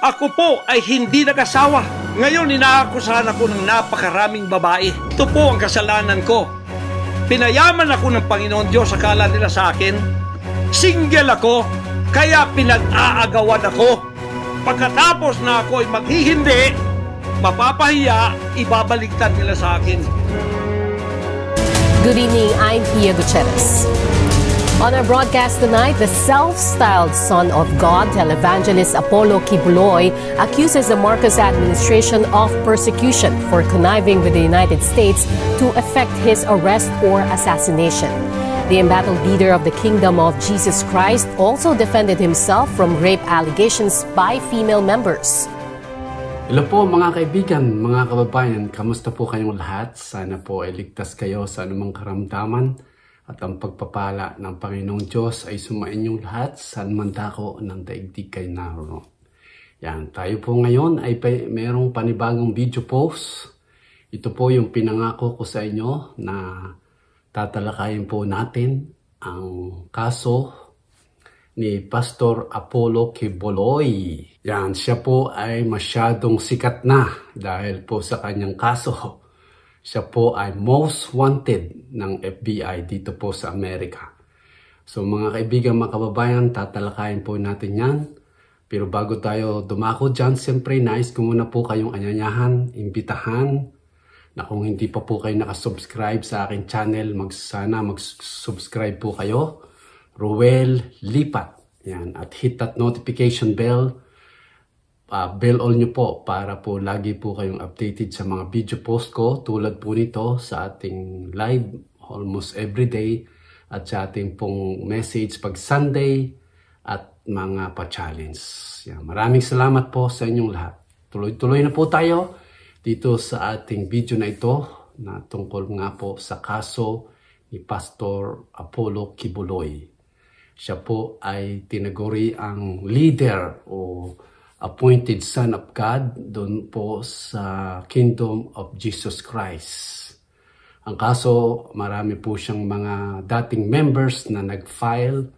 Ako po ay hindi nag-asawa. Ngayon inaakusahan ako ng napakaraming babae. Ito po ang kasalanan ko. Pinayaman ako ng Panginoon Diyos akala nila sa akin. Single ako, kaya pinag-aagawan ako. Pagkatapos na ako ay maghihindi, mapapahiya, ibabaliktad nila sa akin. Good evening, I'm Pia Gutierrez. On our broadcast tonight, the self-styled son of God, televangelist Apollo Kibuloy, accuses the Marcos administration of persecution for conniving with the United States to effect his arrest or assassination. The embattled leader of the Kingdom of Jesus Christ also defended himself from rape allegations by female members. Hello po mga kaibigan, mga kababayan, kamusta po kayong lahat? Sana po ay ligtas kayo sa anumang karamdaman at ang pagpapala ng Panginoong Diyos ay sumainyong lahat saan man tako ng daigdig kay naroon. Yan, tayo po ngayon ay pay, mayroong panibagong video post. Ito po yung pinangako ko sa inyo na tatalakayin po natin ang kaso ni Pastor Apollo Kiboloy. Yan, siya po ay masyadong sikat na dahil po sa kanyang kaso siya po ay most wanted ng FBI dito po sa Amerika. So mga kaibigan, mga kababayan, tatalakayin po natin yan. Pero bago tayo dumako dyan, siyempre nice kung muna po kayong anyanyahan, imbitahan, na kung hindi pa po kayo nakasubscribe sa akin channel, mag, sana mag-subscribe po kayo. Ruel Lipat. Yan. At hit that notification bell uh, ah, bell all nyo po para po lagi po kayong updated sa mga video post ko tulad po nito sa ating live almost every day at sa ating pong message pag Sunday at mga pa-challenge. Yeah, maraming salamat po sa inyong lahat. Tuloy-tuloy na po tayo dito sa ating video na ito na tungkol nga po sa kaso ni Pastor Apollo Kibuloy. Siya po ay tinaguri ang leader o appointed Son of God doon po sa Kingdom of Jesus Christ. Ang kaso, marami po siyang mga dating members na nag-file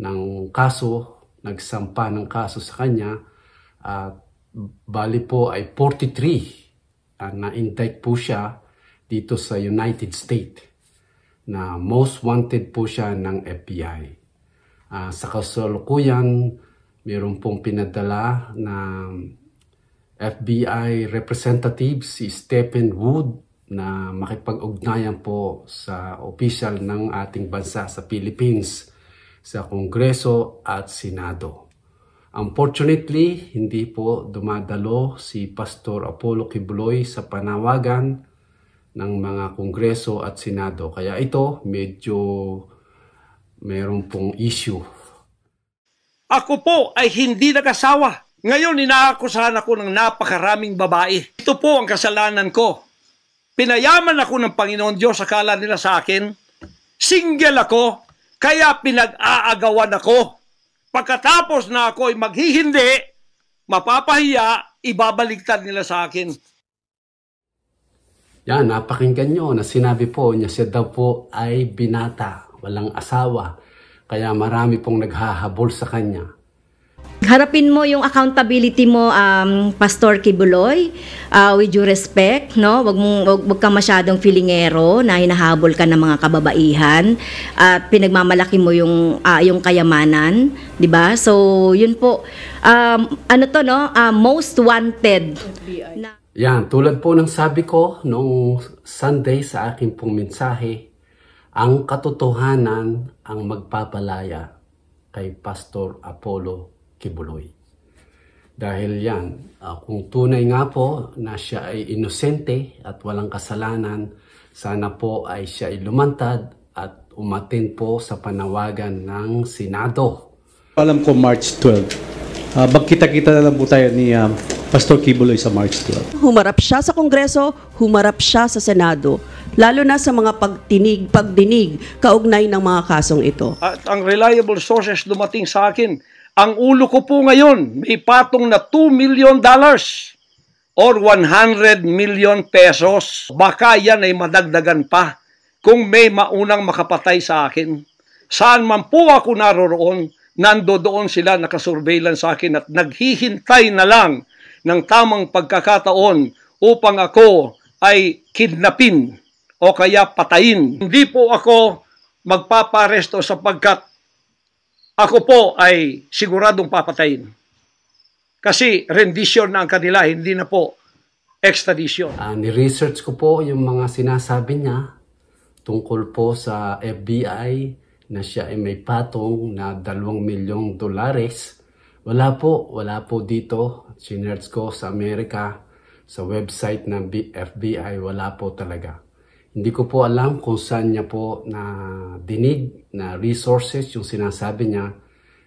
ng kaso, nagsampa ng kaso sa kanya at bali po ay 43 na-indict po siya dito sa United States na most wanted po siya ng FBI. Uh, ah, sa kasalukuyan, meron pong pinadala na FBI representative si Stephen Wood na makipag-ugnayan po sa official ng ating bansa sa Philippines sa Kongreso at Senado. Unfortunately, hindi po dumadalo si Pastor Apollo Kibloy sa panawagan ng mga Kongreso at Senado. Kaya ito medyo meron pong issue ako po ay hindi nag-asawa. Ngayon, inaakusahan ako ng napakaraming babae. Ito po ang kasalanan ko. Pinayaman ako ng Panginoon Diyos, akala nila sa akin. Single ako, kaya pinag-aagawan ako. Pagkatapos na ako ay maghihindi, mapapahiya, ibabaligtad nila sa akin. Yan, napakinggan nyo na sinabi po niya siya daw po ay binata, walang asawa. Kaya marami pong naghahabol sa kanya. Harapin mo yung accountability mo, um, Pastor Kibuloy, uh, with due respect, no? Wag, mong, wag, wag ka masyadong filingero na hinahabol ka ng mga kababaihan at uh, pinagmamalaki mo yung, uh, yung kayamanan, di ba? So, yun po, um, ano to, no? Uh, most wanted. Na- Yan, tulad po ng sabi ko nung Sunday sa aking pong mensahe, ang katotohanan ang magpapalaya kay Pastor Apollo Kibuloy. Dahil yan, uh, kung tunay nga po na siya ay inosente at walang kasalanan, sana po ay siya ay lumantad at umatin po sa panawagan ng Senado. Alam ko March 12. Uh, ah, Magkita-kita na lang po tayo ni uh, Pastor Kibuloy sa March 12. Humarap siya sa Kongreso, humarap siya sa Senado lalo na sa mga pagtinig, pagdinig kaugnay ng mga kasong ito. At ang reliable sources dumating sa akin, ang ulo ko po ngayon may patong na 2 million dollars or 100 million pesos. Baka yan ay madagdagan pa kung may maunang makapatay sa akin. Saan man po ako naroroon, nando doon sila nakasurveillance sa akin at naghihintay na lang ng tamang pagkakataon upang ako ay kidnapin o kaya patayin. Hindi po ako magpaparesto sapagkat ako po ay siguradong papatayin. Kasi rendition na ang kanila, hindi na po extradition. Uh, ni-research ko po yung mga sinasabi niya tungkol po sa FBI na siya ay may patong na 2 milyong dolares. Wala po, wala po dito. Sinerts ko sa Amerika, sa website ng FBI, wala po talaga. Hindi ko po alam kung saan niya po na dinig na resources yung sinasabi niya.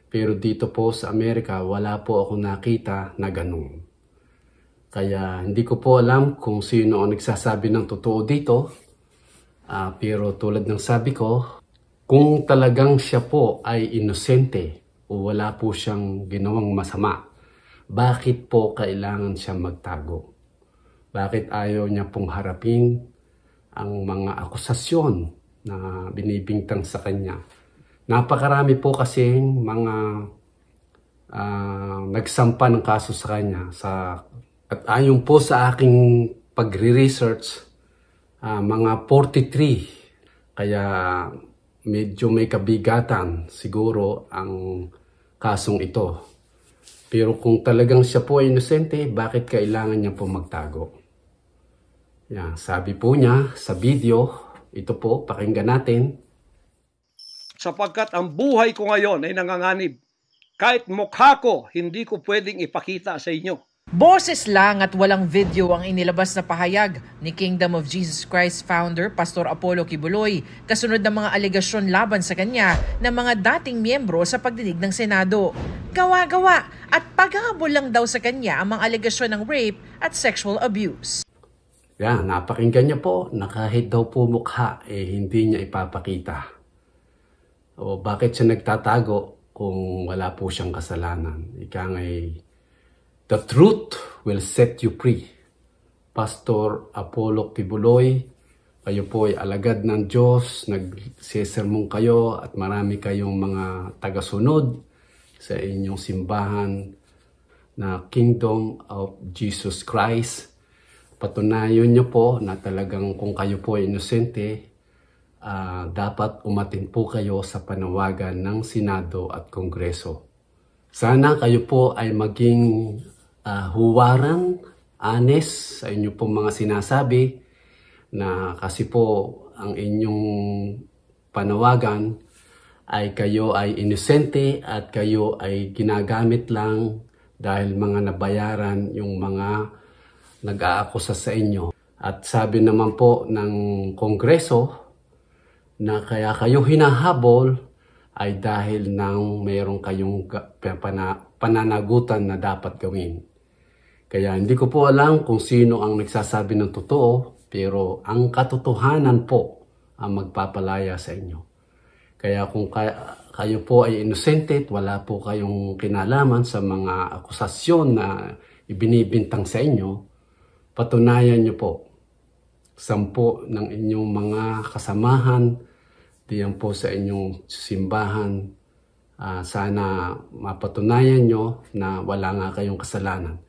Pero dito po sa Amerika, wala po ako nakita na ganun. Kaya hindi ko po alam kung sino ang nagsasabi ng totoo dito. Uh, pero tulad ng sabi ko, kung talagang siya po ay inosente o wala po siyang ginawang masama, bakit po kailangan siya magtago? Bakit ayaw niya pong harapin ang mga akusasyon na binibintang sa kanya. Napakarami po kasing mga uh, nagsampa ng kaso sa kanya. Sa, at ayon po sa aking pagre-research, uh, mga 43. Kaya medyo may kabigatan siguro ang kasong ito. Pero kung talagang siya po ay inosente, bakit kailangan niya po magtago? Yan, sabi po niya sa video, ito po, pakinggan natin. Sapagkat ang buhay ko ngayon ay nanganganib. Kahit mukha ko, hindi ko pwedeng ipakita sa inyo. Boses lang at walang video ang inilabas na pahayag ni Kingdom of Jesus Christ founder Pastor Apollo Kibuloy kasunod ng mga alegasyon laban sa kanya ng mga dating miyembro sa pagdinig ng Senado. Gawa-gawa at paghahabol lang daw sa kanya ang mga alegasyon ng rape at sexual abuse. Yan, napakinggan niya po na kahit daw po mukha, eh hindi niya ipapakita. O bakit siya nagtatago kung wala po siyang kasalanan? Ika nga eh, The truth will set you free. Pastor Apollo Tibuloy, kayo po ay alagad ng Diyos, nagsisermon kayo at marami kayong mga tagasunod sa inyong simbahan na Kingdom of Jesus Christ patunayan nyo po na talagang kung kayo po ay inosente, uh, dapat umatin po kayo sa panawagan ng Senado at Kongreso. Sana kayo po ay maging uh, ah, huwaran, honest sa inyo pong mga sinasabi na kasi po ang inyong panawagan ay kayo ay inosente at kayo ay ginagamit lang dahil mga nabayaran yung mga nag-aakusa sa inyo. At sabi naman po ng Kongreso na kaya kayo hinahabol ay dahil nang mayroon kayong pananagutan na dapat gawin. Kaya hindi ko po alam kung sino ang nagsasabi ng totoo, pero ang katotohanan po ang magpapalaya sa inyo. Kaya kung kayo po ay innocent, wala po kayong kinalaman sa mga akusasyon na ibinibintang sa inyo, patunayan niyo po sampo ng inyong mga kasamahan diyan po sa inyong simbahan. Uh, sana mapatunayan nyo na wala nga kayong kasalanan.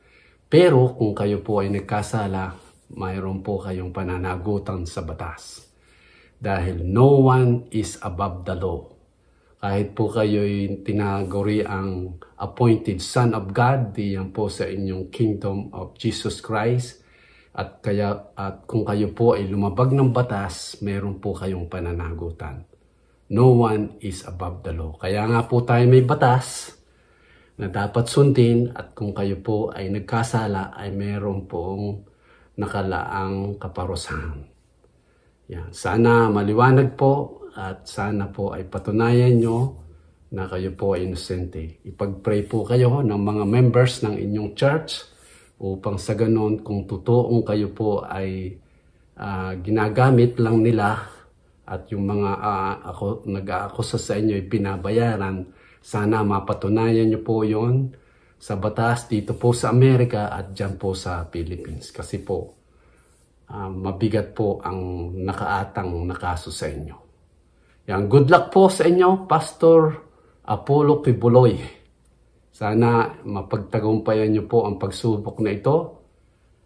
Pero kung kayo po ay nagkasala, mayroon po kayong pananagutan sa batas. Dahil no one is above the law. Kahit po ay tinaguri ang appointed son of God, diyan po sa inyong kingdom of Jesus Christ, at, kaya, at kung kayo po ay lumabag ng batas, meron po kayong pananagutan. No one is above the law. Kaya nga po tayo may batas na dapat sundin at kung kayo po ay nagkasala ay meron pong nakalaang kaparusahan. Yan. Sana maliwanag po at sana po ay patunayan nyo na kayo po ay inosente. Ipag-pray po kayo ng mga members ng inyong church upang sa ganon kung totoong kayo po ay uh, ginagamit lang nila at yung mga uh, ako, nag-aakusa sa inyo ay pinabayaran, sana mapatunayan nyo po yon sa batas dito po sa Amerika at dyan po sa Philippines. Kasi po, uh, mabigat po ang nakaatang nakaso sa inyo. Yan, good luck po sa inyo, Pastor Apollo Pibuloy. Sana mapagtagumpayan niyo po ang pagsubok na ito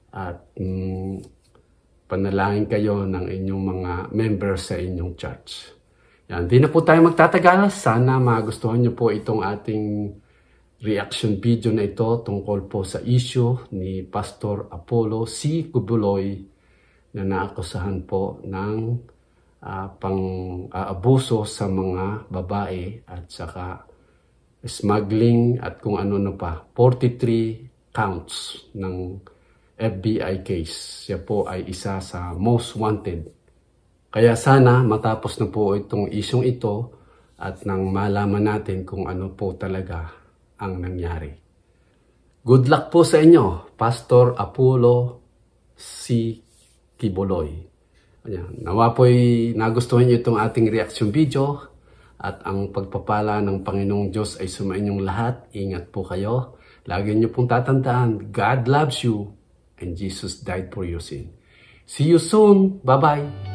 at mm, panalangin kayo ng inyong mga members sa inyong church. Yan, di na po tayo magtatagal. Sana magustuhan niyo po itong ating reaction video na ito tungkol po sa issue ni Pastor Apollo C. Gubuloy na naakusahan po ng uh, ah, pang abuso uh, sa mga babae at saka smuggling at kung ano-ano pa. 43 counts ng FBI case. Siya po ay isa sa most wanted. Kaya sana matapos na po itong isyong ito at nang malaman natin kung ano po talaga ang nangyari. Good luck po sa inyo, Pastor Apollo C. Kiboloy. Ayan. Nawa po'y nagustuhan niyo itong ating reaction video. At ang pagpapala ng Panginoong Diyos ay sumainyong lahat. Ingat po kayo. Lagi niyo pong tatandaan, God loves you and Jesus died for your sin. See you soon. Bye-bye.